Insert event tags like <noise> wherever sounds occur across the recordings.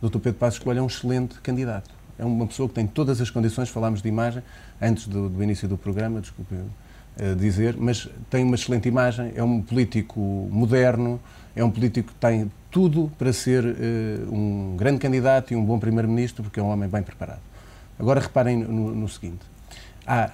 Dr. Pedro Passos Coelho é um excelente candidato. É uma pessoa que tem todas as condições, falámos de imagem antes do, do início do programa, desculpe uh, dizer, mas tem uma excelente imagem, é um político moderno, é um político que tem tudo para ser uh, um grande candidato e um bom primeiro-ministro, porque é um homem bem preparado. Agora reparem no, no seguinte: há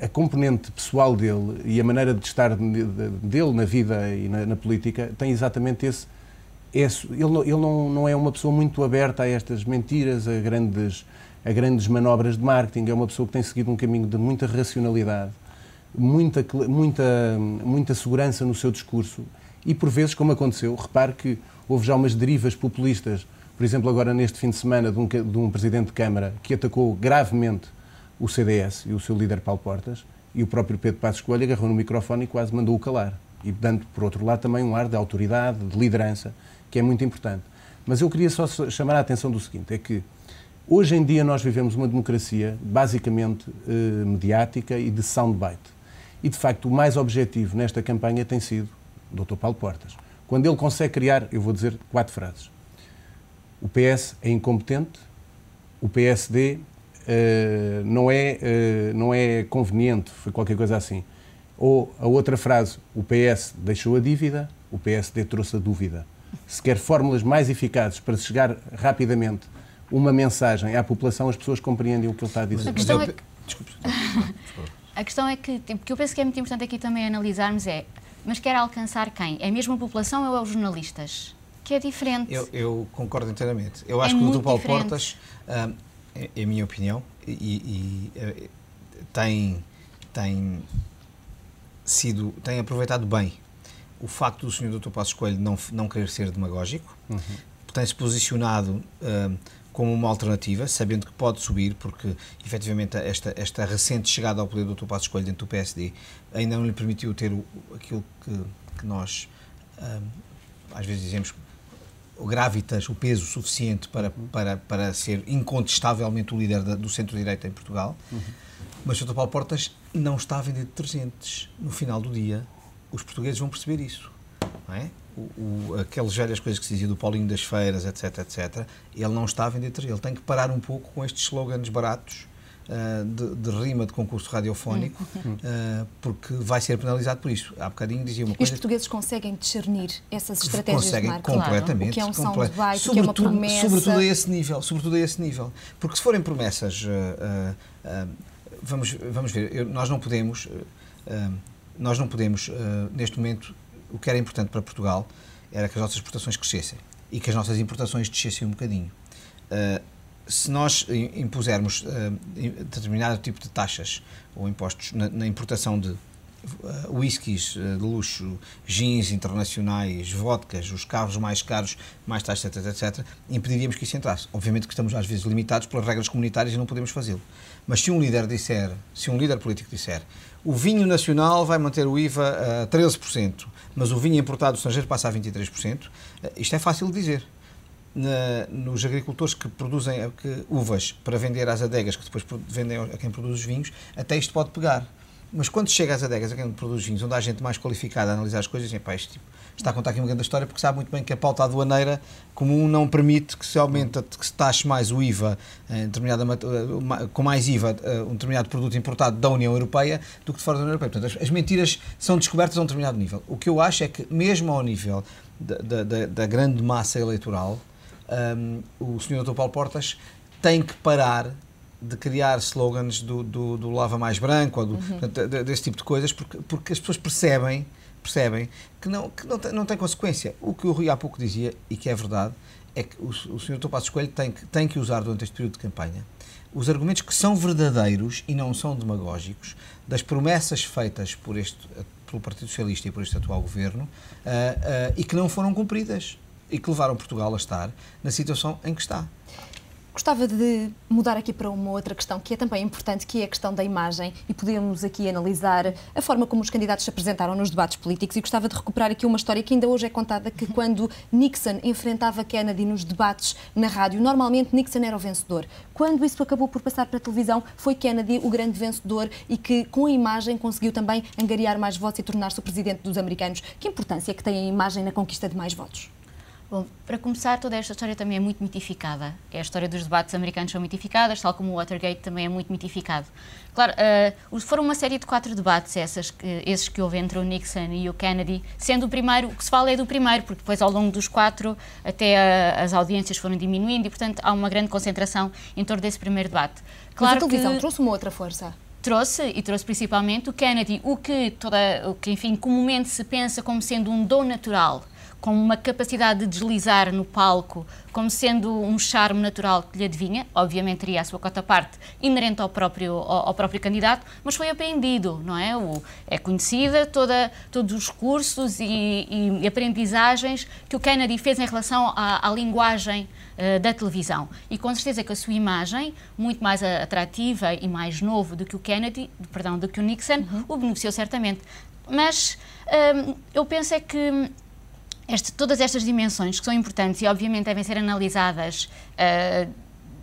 a componente pessoal dele e a maneira de estar dele na vida e na, na política tem exatamente esse ele, ele não, não, é uma pessoa muito aberta a estas mentiras, a grandes, a grandes manobras de marketing. É uma pessoa que tem seguido um caminho de muita racionalidade, muita, muita, muita segurança no seu discurso e, por vezes, como aconteceu, repare que houve já umas derivas populistas. Por exemplo, agora neste fim de semana, de um, de um presidente de Câmara que atacou gravemente o CDS e o seu líder Paulo Portas, e o próprio Pedro Passos Coelho agarrou no microfone e quase mandou-o calar. E dando, por outro lado, também um ar de autoridade, de liderança que é muito importante. Mas eu queria só chamar a atenção do seguinte: é que hoje em dia nós vivemos uma democracia basicamente eh, mediática e de soundbite. E de facto, o mais objetivo nesta campanha tem sido o Dr. Paulo Portas. Quando ele consegue criar, eu vou dizer quatro frases: o PS é incompetente, o PSD eh, não, é, eh, não é conveniente, foi qualquer coisa assim. Ou a outra frase: o PS deixou a dívida, o PSD trouxe a dúvida se quer fórmulas mais eficazes para chegar rapidamente uma mensagem à população, as pessoas compreendem o que ele está a dizer. A questão é que, desculpe, <laughs> a questão é que, tipo, que eu penso que é muito importante aqui também analisarmos é, mas quer alcançar quem? É mesmo a população ou é os jornalistas? Que é diferente. Eu, eu concordo inteiramente. Eu é acho é que o do Paulo diferente. Portas, hum, é, é a minha opinião, e, e eh, tem, tem sido, tem aproveitado bem o facto do senhor Dr. Passos Coelho não, não querer ser demagógico, uhum. tem-se posicionado uh, como uma alternativa, sabendo que pode subir, porque efetivamente esta, esta recente chegada ao poder do Dr. Passos Coelho dentro do PSD ainda não lhe permitiu ter o, aquilo que, que nós uh, às vezes dizemos o gravitas, o peso suficiente para, para, para ser incontestavelmente o líder da, do centro-direita em Portugal, uhum. mas o Dr. Paulo Portas não está a vender detergentes no final do dia os portugueses vão perceber isso. Não é? o, o, aquelas velhas coisas que se dizia do Paulinho das Feiras, etc, etc, ele não está a vender Ele tem que parar um pouco com estes slogans baratos uh, de, de, rima de concurso radiofónico, uh, porque vai ser penalizado por isso. Há bocadinho dizia uma e coisa... os portugueses conseguem discernir essas estratégias conseguem de marketing? completamente. Claro. O que é um comple... soundbite, sobretudo, que é uma promessa... Sobretudo a esse nível, sobretudo a esse nível. Porque se forem promessas... Uh, vamos, vamos ver, Eu, nós não podemos nós não podemos, uh, neste momento, o que era importante para Portugal era que as nossas exportações crescessem e que as nossas importações descessem um bocadinho. Uh, se nós impusermos uh, determinado tipo de taxas ou impostos na, na importação de eh, whiskies eh, de luxo, gins internacionais, vodkas, os carros mais caros, mais tais, etc, etc, impediríamos que isso entrasse. Obviamente que estamos às vezes limitados pelas regras comunitárias e não podemos fazê-lo. Mas se um líder disser, se um líder político disser, o vinho nacional vai manter o IVA a 13%, eh, mas o vinho importado do estrangeiro passa a 23%, isto é fácil de dizer. Na, nos agricultores que produzem que, uvas para vender às adegas, que depois vendem a quem produz os vinhos, até isto pode pegar. Mas quando chega às adegas, quem produz vinhos, onde há gente mais qualificada a analisar as coisas, dizem, pá, este tipo está a contar aqui uma grande história porque sabe muito bem que a pauta aduaneira comum não permite que se aumenta, que se taxe mais o IVA, eh, em eh, com mais IVA, eh, um determinado produto importado da União Europeia do que de fora da União Europeia. Portanto, as, as mentiras são descobertas a um determinado nível. O que eu acho é que, mesmo ao nível da, da, da grande massa eleitoral, um, ehm, o senhor Dr. Paulo Portas tem que parar de criar slogans do, do, do lava mais branco ou do, uhum. portanto, desse tipo de coisas, porque, porque as pessoas percebem, percebem que, não, que não, tem, não tem consequência. O que o Rui há pouco dizia, e que é verdade, é que o, o Sr. Dr. Passos Coelho tem que, tem que usar durante este período de campanha os argumentos que são verdadeiros e não são demagógicos das promessas feitas por este, pelo Partido Socialista e por este atual governo uh, uh, e que não foram cumpridas e que levaram Portugal a estar na situação em que está. Gostava de mudar aqui para uma outra questão que é também importante, que é a questão da imagem, e podemos aqui analisar a forma como os candidatos se apresentaram nos debates políticos. E gostava de recuperar aqui uma história que ainda hoje é contada: que quando Nixon enfrentava Kennedy nos debates na rádio, normalmente Nixon era o vencedor. Quando isso acabou por passar para a televisão, foi Kennedy o grande vencedor e que, com a imagem, conseguiu também angariar mais votos e tornar-se o presidente dos americanos. Que importância é que tem a imagem na conquista de mais votos? Bom, para começar, toda esta história também é muito mitificada. É a história dos debates americanos são mitificadas, tal como o Watergate também é muito mitificado. Claro, uh, foram uma série de quatro debates, essas, esses que houve entre o Nixon e o Kennedy, sendo o primeiro, o que se fala é do primeiro, porque depois ao longo dos quatro até uh, as audiências foram diminuindo e, portanto, há uma grande concentração em torno desse primeiro debate. Claro Mas a televisão que... trouxe uma outra força trouxe e trouxe principalmente o Kennedy, o que toda, o que enfim comumente se pensa como sendo um dom natural com uma capacidade de deslizar no palco, como sendo um charme natural que lhe adivinha, obviamente teria a sua cota parte inerente ao próprio, ao, ao próprio candidato, mas foi apreendido, não é? O, é conhecida toda, todos os cursos e, e aprendizagens que o Kennedy fez em relação à, à linguagem uh, da televisão. E com certeza que a sua imagem, muito mais atrativa e mais novo do que o Kennedy, perdão, do que o Nixon, uhum. o beneficiou certamente. Mas um, ehm, eu penso é que este, todas estas dimensões que são importantes e obviamente devem ser analisadas uh,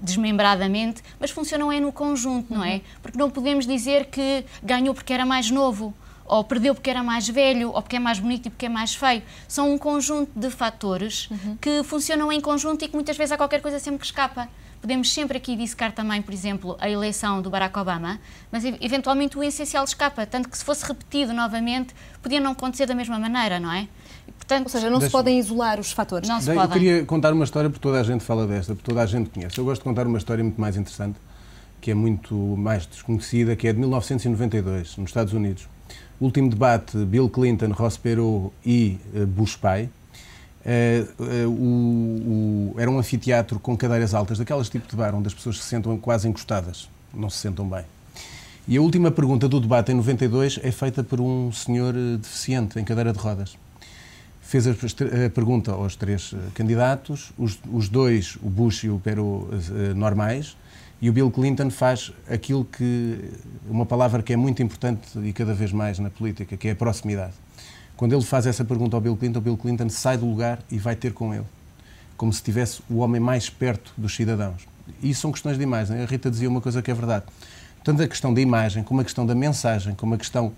desmembradamente, mas funcionam é no conjunto, não é? Uhum. Porque não podemos dizer que ganhou porque era mais novo, ou perdeu porque era mais velho, ou porque é mais bonito e porque é mais feio. São um conjunto de fatores uhum. que funcionam em conjunto e que muitas vezes há qualquer coisa sempre que escapa. Podemos sempre aqui dissecar também, por exemplo, a eleição do Barack Obama, mas eventualmente o essencial escapa, tanto que se fosse repetido novamente, podia não acontecer da mesma maneira, não é? Portanto, Ou seja, não se podem isolar os fatores. Não se Eu podem. queria contar uma história, porque toda a gente fala desta, porque toda a gente conhece. Eu gosto de contar uma história muito mais interessante, que é muito mais desconhecida, que é de 1992, nos Estados Unidos. O último debate, Bill Clinton, Ross Perot e eh, Bush pai, eh, eh, o, o, era um anfiteatro com cadeiras altas, daquelas tipo de bar, onde as pessoas se sentam quase encostadas, não se sentam bem. E a última pergunta do debate em 92 é feita por um senhor deficiente em cadeira de rodas fez a, eh, pergunta aos três eh, candidatos, os, os dois, o Bush e o Peru, eh, normais, e o Bill Clinton faz aquilo que, uma palavra que é muito importante e cada vez mais na política, que é a proximidade. Quando ele faz essa pergunta ao Bill Clinton, o Bill Clinton sai do lugar e vai ter com ele, como se tivesse o homem mais perto dos cidadãos. E isso são questões de imagem. Né? A Rita dizia uma coisa que é verdade. Tanto a questão da imagem, como a questão da mensagem, como a questão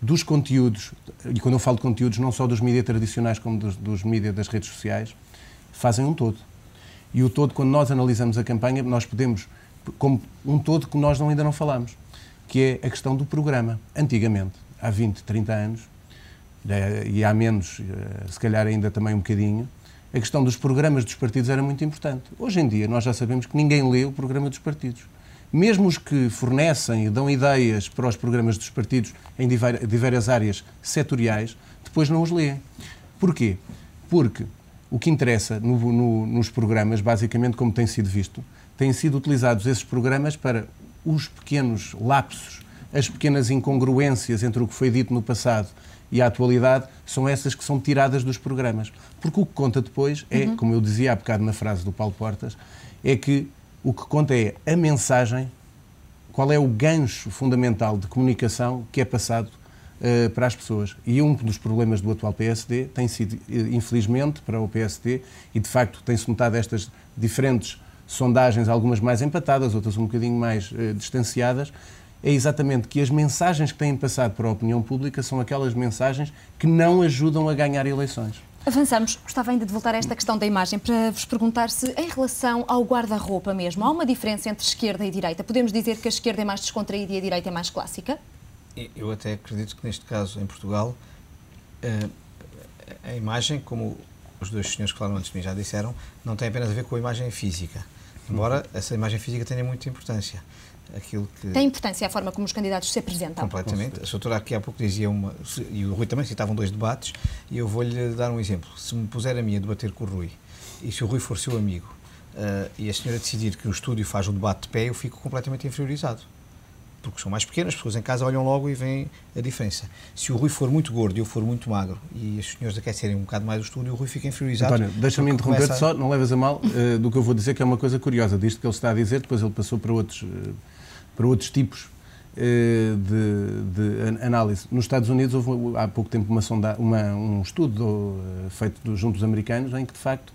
dos conteúdos, e quando eu falo de conteúdos, não só dos mídias tradicionais como dos, dos mídias das redes sociais, fazem um todo. E o todo, quando nós analisamos a campanha, nós podemos, como um todo que nós não, ainda não falamos, que é a questão do programa. Antigamente, há 20, 30 anos, né, e há menos, eh, se calhar ainda também um bocadinho, a questão dos programas dos partidos era muito importante. Hoje em dia, nós já sabemos que ninguém lê o programa dos partidos mesmo os que fornecem e dão ideias para os programas dos partidos em diversas áreas setoriais, depois não os leem. Porquê? Porque o que interessa no, no, nos programas, basicamente como tem sido visto, têm sido utilizados esses programas para os pequenos lapsos, as pequenas incongruências entre o que foi dito no passado e a atualidade, são essas que são tiradas dos programas. Porque o que conta depois é, uhum. como eu dizia há bocado na frase do Paulo Portas, é que o que conta é a mensagem, qual é o gancho fundamental de comunicação que é passado uh, para as pessoas. E um dos problemas do atual PSD tem sido, eh, infelizmente, para o PSD, e de facto tem-se notado estas diferentes sondagens, algumas mais empatadas, outras um bocadinho mais uh, distanciadas, é exatamente que as mensagens que têm passado para a opinião pública são aquelas mensagens que não ajudam a ganhar eleições. Avançamos. Gostava ainda de voltar a esta questão da imagem para vos perguntar se, em relação ao guarda-roupa mesmo, há uma diferença entre esquerda e direita? Podemos dizer que a esquerda é mais descontraída e a direita é mais clássica? Eu até acredito que, neste caso, em Portugal, eh, a imagem, como os dois senhores que falaram antes de mim já disseram, não tem apenas a ver com a imagem física. Embora uhum. essa imagem física tenha muita importância aquilo que... Tem importância a forma como os candidatos se apresentam. Completamente. A doutora aqui há pouco dizia uma... E o Rui também citavam dois debates e eu vou-lhe dar um exemplo. Se me puser a mim a debater com o Rui e se o Rui for seu amigo uh, e a senhora decidir que o estúdio faz um debate de pé, eu fico completamente inferiorizado. Porque são mais pequenas, as pessoas em casa olham logo e veem a diferença. Se o Rui for muito gordo e eu for muito magro e as senhores aquecerem um bocado mais o estúdio, o Rui fica inferiorizado. António, deixa-me interromper começa... só, não levas a mal uh, do que eu vou dizer, que é uma coisa curiosa. Disto que ele está a dizer, depois ele passou para outros. Uh para outros tipos eh, de, de, análise. Nos Estados Unidos houve há pouco tempo uma sonda, uma, um estudo eh, feito junto dos americanos em que, de facto,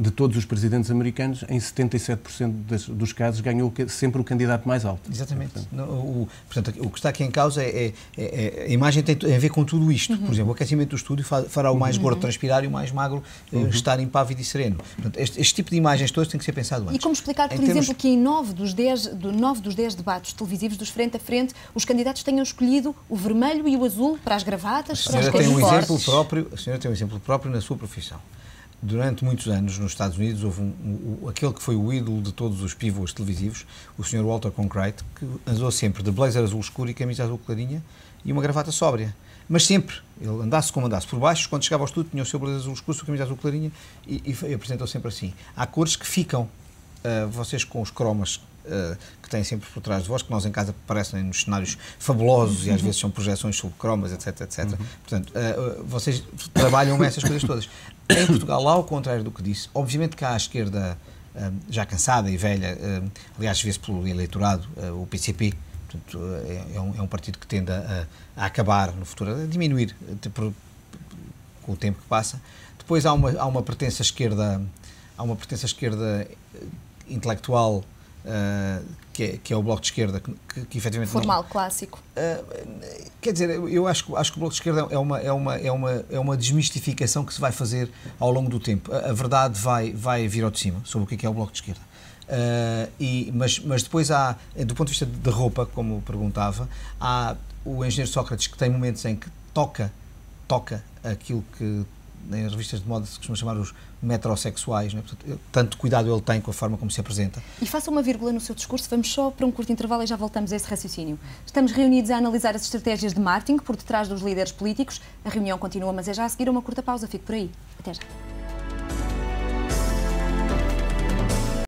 de todos os presidentes americanos, em 77% dos casos ganhou sempre o candidato mais alto. Exatamente. Portanto, o, portanto, o que está aqui em causa é, é, é a imagem tem, a ver com tudo isto. Uhum. Por exemplo, o aquecimento do estúdio fará o mais uhum. gordo transpirar e o mais magro eh, uhum. estar impávido e sereno. Portanto, este, este, tipo de imagens todas tem que ser pensado antes. E como explicar, por em exemplo, termos... que em 9 dos, 10, do 9 dos 10 debates televisivos dos frente a frente, os candidatos tenham escolhido o vermelho e o azul para as gravatas, para as tem Um exemplo próprio, a senhora tem um exemplo próprio na sua profissão. Durante muitos anos, nos Estados Unidos, houve um, um, aquele que foi o ídolo de todos os pivôs televisivos, o Sr. Walter Cronkite, que andou sempre de blazer azul escuro e camisa azul clarinha e uma gravata sóbria. Mas sempre, ele andasse como andasse por baixo, quando chegava ao estudo tinha o seu blazer azul escuro, sua camisa azul clarinha e, e apresentou sempre assim. Há cores que ficam. Uh, vocês com os cromas eh, que têm sempre por trás de vós, que nós em casa parecem nos cenários fabulosos uhum. e às uhum. vezes são projeções sobre cromas, etc, etc. Uhum. Portanto, uh, vocês trabalham essas coisas todas. Em Portugal, lá ao contrário do que disse, obviamente que há a esquerda uh, já cansada e velha, aliás, vê-se pelo eleitorado, o PCP, portanto, é, é, um, é, um, partido que tende a, a acabar no futuro, a diminuir por, com o tempo que passa. Depois há uma, há uma pertença esquerda, há uma pertença esquerda intelectual eh, que, é, que é, o Bloco de Esquerda, que, que, que efetivamente. Formal, não... clássico. Uh, quer dizer, eu acho, acho que o Bloco de Esquerda é uma, é, uma, é, uma, é uma desmistificação que se vai fazer ao longo do tempo. A, a verdade vai, vai vir ao de cima sobre o que é, que é o Bloco de Esquerda. Uh, e, mas, mas depois há, do ponto de vista de roupa, como perguntava, há o engenheiro Sócrates que tem momentos em que toca, toca aquilo que em revistas de moda se costuma chamar os metrosexuais, né? Portanto, tanto cuidado ele tem com a forma como se apresenta. E faça uma vírgula no seu discurso, vamos só para um curto intervalo e já voltamos a esse raciocínio. Estamos reunidos a analisar as estratégias de marketing por detrás dos líderes políticos. A reunião continua, mas é já a seguir uma curta pausa, fico por aí. Até já.